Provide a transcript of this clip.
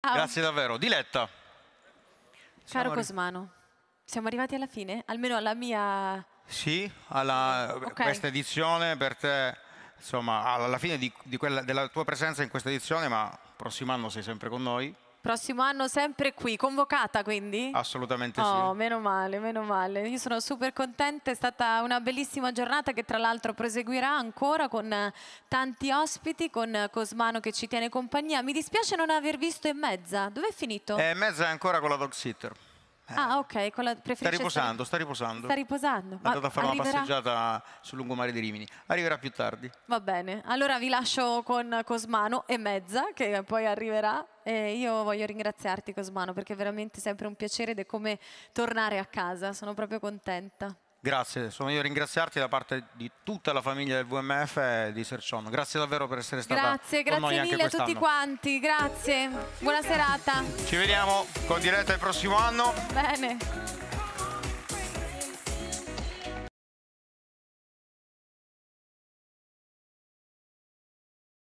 Ciao. Grazie davvero. Diletta. Caro Cosmano, siamo arrivati alla fine? Almeno alla mia... Sì, alla, okay. questa edizione per te, insomma, alla fine di, di quella, della tua presenza in questa edizione, ma prossimo anno sei sempre con noi. Prossimo anno sempre qui, convocata quindi? Assolutamente oh, sì. No, meno male, meno male. Io sono super contenta, è stata una bellissima giornata che tra l'altro proseguirà ancora con tanti ospiti, con Cosmano che ci tiene compagnia. Mi dispiace non aver visto in Mezza, dov'è finito? in Mezza è ancora con la dog sitter. Eh. Ah, ok, quella preferisce... Sta riposando, sta riposando. Sta riposando. È andata a fare arriverà... una passeggiata sul lungomare di Rimini. Arriverà più tardi. Va bene, allora vi lascio con Cosmano e Mezza, che poi arriverà. E io voglio ringraziarti Cosmano, perché è veramente sempre un piacere ed è come tornare a casa. Sono proprio contenta. Grazie, sono io a ringraziarti da parte di tutta la famiglia del VMF e di Sercion. Grazie davvero per essere stata grazie, con noi Grazie, grazie mille a tutti quanti, grazie. Buona serata. Ci vediamo con diretta il prossimo anno. Bene.